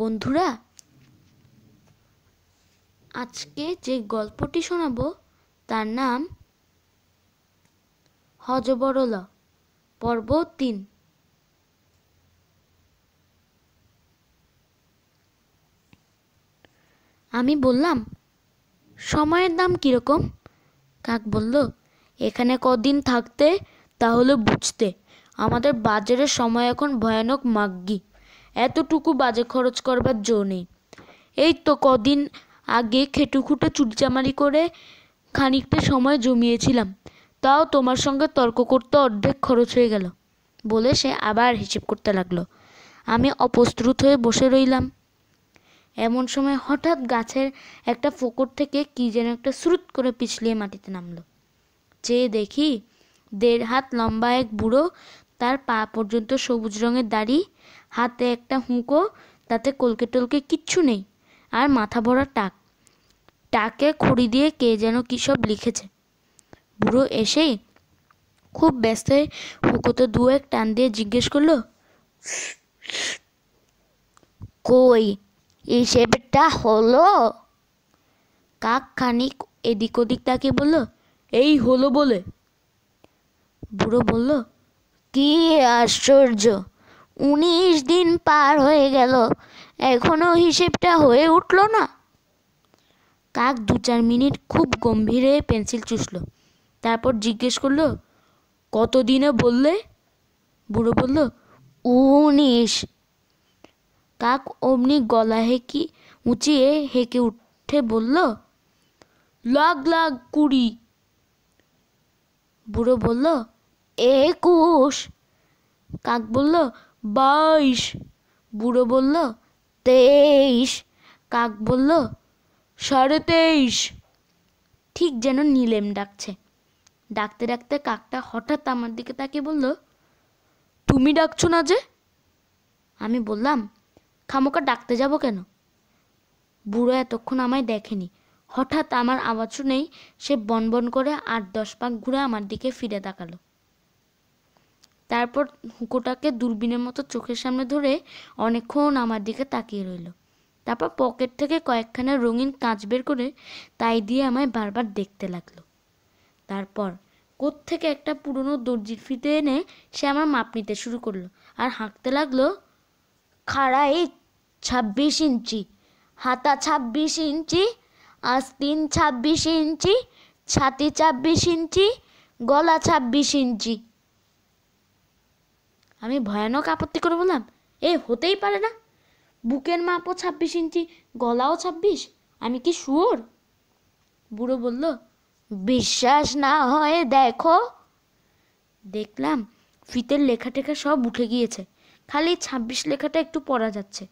বন্ধুরা আজকে যে গল্পটি শোনাব তার নাম হজবরল পর্ব তিন আমি বললাম সময়ের দাম কীরকম কাক বলল এখানে কদিন থাকতে তাহলে বুঝতে আমাদের বাজারের সময় এখন ভয়ানক মাগ্গি এতটুকু বাজে খরচ করবার জো নেই এই তো কদিন আগে খেটুখুটে চুরিচামারি করে খানিকটা সময় জমিয়েছিলাম তাও তোমার সঙ্গে তর্ক করতে অর্ধেক খরচ হয়ে গেল বলে সে আবার হিসেব করতে লাগলো আমি অপ্রস্তুত হয়ে বসে রইলাম এমন সময় হঠাৎ গাছের একটা ফোকর থেকে কি যেন একটা স্রুত করে পিছলিয়ে মাটিতে নামলো চেয়ে দেখি দেড় হাত লম্বা এক বুড়ো তার পা পর্যন্ত সবুজ রঙের দাড়ি হাতে একটা হুঁকো তাতে কলকে টলকে কিচ্ছু নেই আর মাথা ভরা টাক টাকে খড়ি দিয়ে কে যেন কী সব লিখেছে বুড়ো এসেই খুব ব্যস্ত হয়ে হুঁকোতে দু এক টান দিয়ে জিজ্ঞেস করলো কই হিসেবটা হলো কাক খানিক এদিক ওদিক তাকে বলল এই হলো বলে বুড়ো বলল কি আশ্চর্য উনিশ দিন পার হয়ে গেল এখনও হিসেবটা হয়ে উঠল না কাক দু চার মিনিট খুব গম্ভীরে পেন্সিল চুষল তারপর জিজ্ঞেস করল কত দিনে বললে বুড়ো বলল উনিশ কাক অমনি গলা হেঁকি উঁচিয়ে হেঁকে উঠে বলল লাগ লাগ কুড়ি বুড়ো বলল একুশ কাক বলল বাইশ বুড়ো বলল তেইশ কাক বলল সাড়ে তেইশ ঠিক যেন নীলেম ডাকছে ডাকতে ডাকতে কাকটা হঠাৎ আমার দিকে তাকিয়ে বলল তুমি ডাকছো না যে আমি বললাম খামোকা ডাকতে যাব কেন বুড়ো এতক্ষণ আমায় দেখেনি হঠাৎ আমার আওয়াজ শুনেই সে বনবন করে আট দশ পাক ঘুরে আমার দিকে ফিরে তাকালো তারপর হুকোটাকে দূরবীনের মতো চোখের সামনে ধরে অনেকক্ষণ আমার দিকে তাকিয়ে রইল তারপর পকেট থেকে কয়েকখানা রঙিন কাঁচ বের করে তাই দিয়ে আমায় বারবার দেখতে লাগলো তারপর থেকে একটা পুরনো দর্জির ফিতে এনে সে আমার মাপ নিতে শুরু করলো আর হাঁকতে লাগলো খাড়া এই ছাব্বিশ ইঞ্চি হাতা ছাব্বিশ ইঞ্চি আস্তিন ছাব্বিশ ইঞ্চি ছাতি ছাব্বিশ ইঞ্চি গলা ছাব্বিশ ইঞ্চি আমি ভয়ানক আপত্তি করে বললাম এ হতেই পারে না বুকের মাপও ছাব্বিশ ইঞ্চি গলাও ছাব্বিশ আমি কি শুয়োর বুড়ো বলল বিশ্বাস না হয় দেখো দেখলাম ফিতের লেখা টেখা সব উঠে গিয়েছে খালি ছাব্বিশ লেখাটা একটু পড়া যাচ্ছে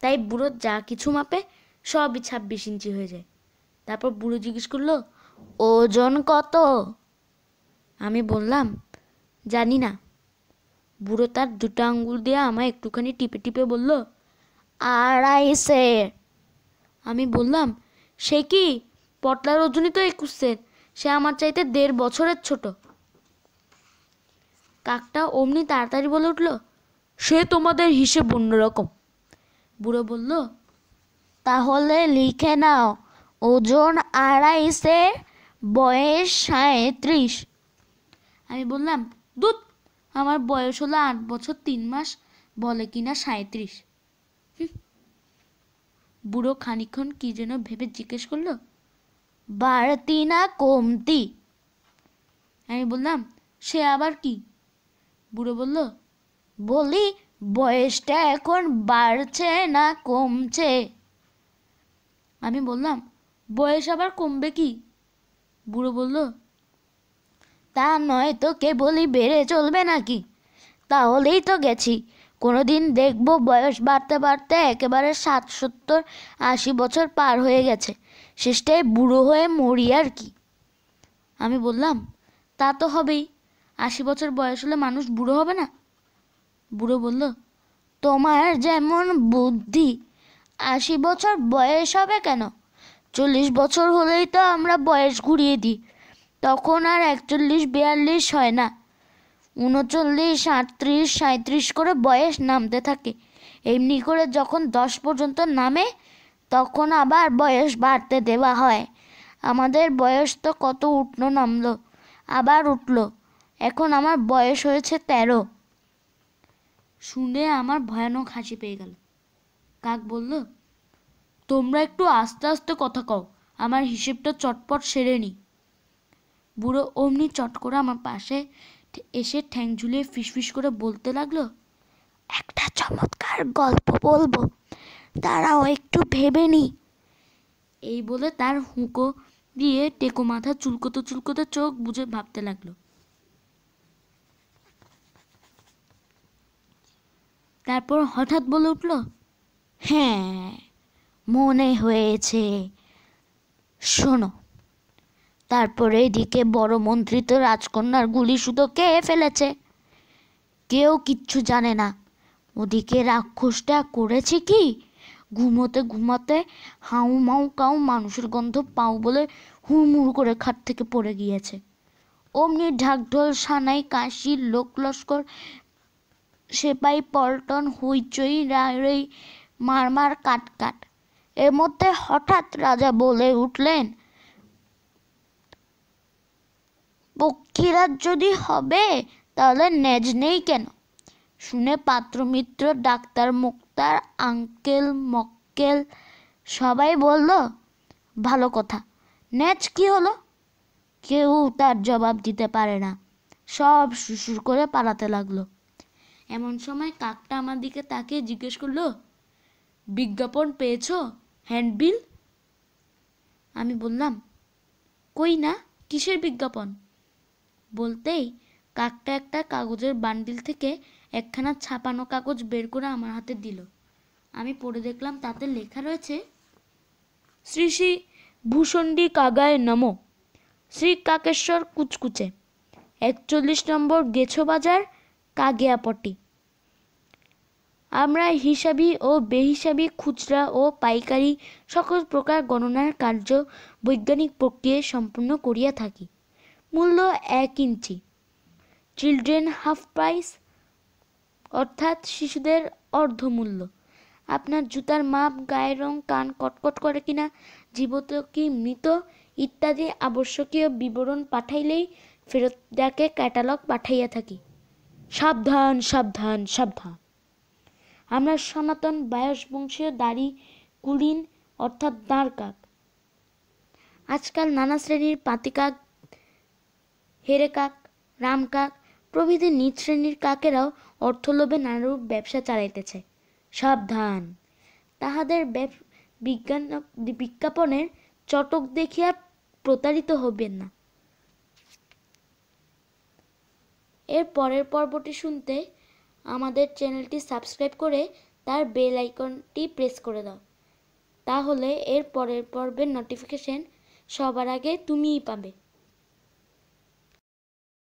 তাই বুড়ো যা কিছু মাপে সবই ছাব্বিশ ইঞ্চি হয়ে যায় তারপর বুড়ো জিজ্ঞেস করলো ওজন কত আমি বললাম জানি না বুড়ো তার দুটো আঙ্গুল দিয়ে আমায় একটুখানি টিপে টিপে বলল আড়াইশে আমি বললাম সে কি পটলার ওজনই তো একুশ সে আমার চাইতে দেড় বছরের ছোট কাকটা অমনি তাড়াতাড়ি বলে উঠল সে তোমাদের হিসেব অন্যরকম বুড়ো বলল তাহলে লিখে নাও ওজন আড়াইশে বয়স সাঁত্রিশ আমি বললাম দুধ আমার বয়স হলো আট বছর তিন মাস বলে কিনা সাঁত্রিশ বুড়ো খানিক্ষণ কি যেন ভেবে জিজ্ঞেস করলো বাড়তি না কমতি আমি বললাম সে আবার কি বুড়ো বলল বলি বয়সটা এখন বাড়ছে না কমছে আমি বললাম বয়স আবার কমবে কি বুড়ো বলল তা নয় তো কে বলি বেড়ে চলবে নাকি তাহলেই তো গেছি কোনো দিন দেখব বয়স বাড়তে বাড়তে একেবারে সাত সত্তর আশি বছর পার হয়ে গেছে শেষটায় বুড়ো হয়ে মরি আর কি আমি বললাম তা তো হবেই আশি বছর বয়স হলে মানুষ বুড়ো হবে না বুড়ো বলল তোমার যেমন বুদ্ধি আশি বছর বয়স হবে কেন চল্লিশ বছর হলেই তো আমরা বয়স ঘুরিয়ে দিই তখন আর একচল্লিশ বিয়াল্লিশ হয় না উনচল্লিশ আটত্রিশ সাঁত্রিশ করে বয়স নামতে থাকে এমনি করে যখন দশ পর্যন্ত নামে তখন আবার বয়স বাড়তে দেওয়া হয় আমাদের বয়স তো কত উঠলো নামলো আবার উঠল এখন আমার বয়স হয়েছে তেরো শুনে আমার ভয়ানক হাসি পেয়ে গেল কাক বলল তোমরা একটু আস্তে আস্তে কথা কও আমার হিসেবটা চটপট সেরে নিই বুড়ো অমনি চট করে আমার পাশে এসে ঠ্যাং ঝুলিয়ে ফিসফিস করে বলতে লাগলো একটা চমৎকার গল্প বলবো তারাও একটু ভেবে নি এই বলে তার হুঁকো দিয়ে টেকো মাথা চুলকোতে চুলকোতে চোখ বুঝে ভাবতে লাগলো তারপর হঠাৎ বলে উঠল হ্যাঁ মনে হয়েছে শোনো তারপরে এদিকে বড় মন্ত্রী তো রাজকন্যার গুলি শুধু কে ফেলেছে কেউ কিচ্ছু জানে না ওদিকে রাক্ষসটা করেছে কি ঘুমোতে ঘুমাতে হাউ মাউ কাউ মানুষের গন্ধ পাও বলে হুড়মুড় করে খাট থেকে পড়ে গিয়েছে অমনি ঢাকঢোল সানাই কাশি লোক লস্কর সেপাই পল্টন হইচই রায় মারমার কাট কাট এর মধ্যে হঠাৎ রাজা বলে উঠলেন পক্ষীরা যদি হবে তাহলে নেজ নেই কেন শুনে পাত্রমিত্র ডাক্তার মুক্তার আঙ্কেল মক্কেল সবাই বলল ভালো কথা নেচ কি হলো কেউ তার জবাব দিতে পারে না সব শুশুর করে পালাতে লাগলো এমন সময় কাকটা আমার দিকে তাকিয়ে জিজ্ঞেস করলো বিজ্ঞাপন পেয়েছ হ্যান্ডবিল আমি বললাম কই না কিসের বিজ্ঞাপন বলতেই কাকটা একটা কাগজের বান্ডিল থেকে একখানা ছাপানো কাগজ বের করে আমার হাতে দিল আমি পড়ে দেখলাম তাতে লেখা রয়েছে শ্রী শ্রী ভূষণ্ডী কাগায় নম শ্রী কাকেশ্বর কুচকুচে একচল্লিশ নম্বর গেছো বাজার কাগিয়াপটি আমরা হিসাবি ও বেহিসাবি খুচরা ও পাইকারি সকল প্রকার গণনার কার্য বৈজ্ঞানিক প্রক্রিয়ায় সম্পূর্ণ করিয়া থাকি মূল্য এক ইঞ্চি চিলড্রেন হাফ প্রাইস অর্থাৎ শিশুদের অর্ধমূল্য আপনার জুতার মাপ গায়ের রং কান কটকট করে কিনা জীবত কি মৃত ইত্যাদি আবশ্যকীয় বিবরণ পাঠাইলেই ফেরত ডাকে ক্যাটালগ পাঠাইয়া থাকি সাবধান সাবধান সাবধান আমরা সনাতন বায়স বংশীয় দাড়ি কুলিন অর্থাৎ দাঁড় কাক আজকাল নানা শ্রেণীর পাতিকাক হেরে কাক রাম কাক প্রভৃতি নিজ শ্রেণীর কাকেরাও অর্থলোভে নানারূপ ব্যবসা চালাইতেছে সাবধান তাহাদের বিজ্ঞান বিজ্ঞাপনের চটক দেখিয়া প্রতারিত হবেন না এর পরের পর্বটি শুনতে আমাদের চ্যানেলটি সাবস্ক্রাইব করে তার বেল আইকনটি প্রেস করে দাও তাহলে এর পরের পর্বের নোটিফিকেশন সবার আগে তুমিই পাবে